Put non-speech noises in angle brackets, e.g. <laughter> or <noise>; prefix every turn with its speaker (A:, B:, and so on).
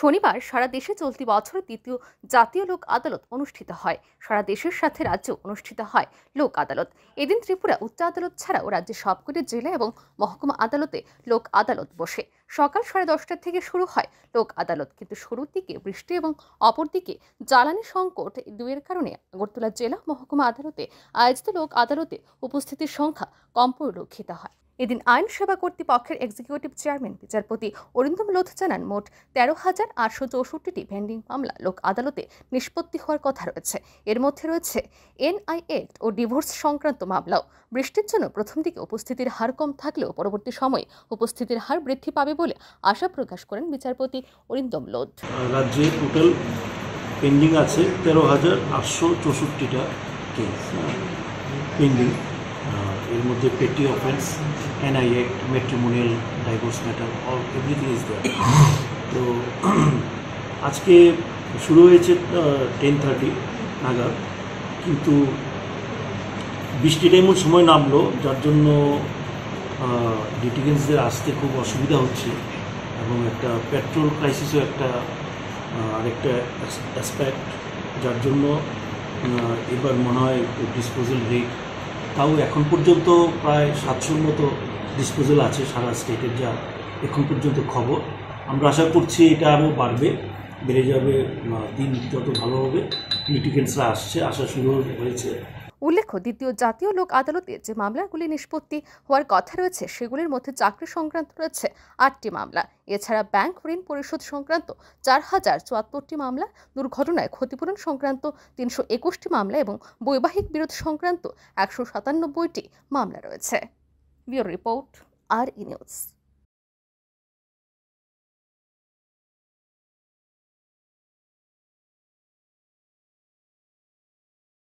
A: শনিবার সারা দেশে চলতি বছরের দ্বিতীয় জাতীয় লোক আদালত অনুষ্ঠিত হয় সারা দেশের সাথে রাজ্যে অনুষ্ঠিত হয় লোক আদালত এদিন ত্রিপুরা উচ্চ আদালত ছাড়াও রাজ্যের সবকটি জেলা এবং মহকুমা আদালতে লোক আদালত বসে সকাল সাড়ে দশটা থেকে শুরু হয় লোক আদালত কিন্তু শুরুর দিকে বৃষ্টি এবং অপরদিকে জ্বালানি সংকট দুয়ের কারণে আগরতলা জেলা মহকুমা আদালতে আয়োজিত লোক আদালতে উপস্থিতির সংখ্যা কম পরিলক্ষিত হয় এদিন আইন সেবা কর্তৃপক্ষের এক্সিকিউটিভ চেয়ারম্যান বিচারপতি অরিন্দম লোধ জানান মোট তেরো হাজার আটশো চৌষট্টিটি ভেন্ডিং মামলা লোক আদালতে নিষ্পত্তি হওয়ার কথা রয়েছে এর মধ্যে রয়েছে এনআই ও ডিভোর্স সংক্রান্ত মামলাও বৃষ্টির জন্য প্রথম দিকে উপস্থিতির হার কম থাকলেও পরবর্তী সময়ে উপস্থিতির হার বৃদ্ধি পাবে বলে আশা প্রকাশ করেন বিচারপতি অরিন্দম লোধ
B: রাজ্যে টোটাল পেন্ডিং আছে তেরো হাজার আটশো চৌষট্টিটা কেস পেন্ডিং হ্যাঁ, এর মধ্যে petty offence NI act matrimonial divorce matter all everything is there তো <clears throat> আজকে শুরু হয়েছে টেন থার্টি নাগাদ কিন্তু বৃষ্টি এমন সময় নামলো যার জন্য ডিটিগেন্সদের আসতে খুব অসুবিধা হচ্ছে এবং একটা পেট্রোল ক্রাইসিসও একটা আরেকটা অ্যাসপেক্ট যার জন্য এবার মনে হয় ডিসপোজাল রেট তাও এখন পর্যন্ত প্রায় সাতশোর মতো ডিসপোজাল আছে সারা স্টেটের যা এখন পর্যন্ত খবর আমরা আশা করছি এটা আরও বাড়বে বেড়ে যাবে দিন যত ভালো হবে পলিটিক্যালসরা আসছে আসা শুরু হয়েছে
A: উল্লেখ্য দ্বিতীয় জাতীয় লোক আদালতে যে মামলাগুলি নিষ্পত্তি হওয়ার কথা রয়েছে সেগুলির মধ্যে চাকরি সংক্রান্ত রয়েছে আটটি মামলা এছাড়া ব্যাংক ঋণ পরিশোধ সংক্রান্ত চার হাজার চুয়াত্তরটি মামলা দুর্ঘটনায় ক্ষতিপূরণ সংক্রান্ত তিনশো একুশটি মামলা এবং বৈবাহিক বিরোধ সংক্রান্ত একশো সাতানব্বইটি মামলা রয়েছে
B: রিপোর্ট আর ই নিউজ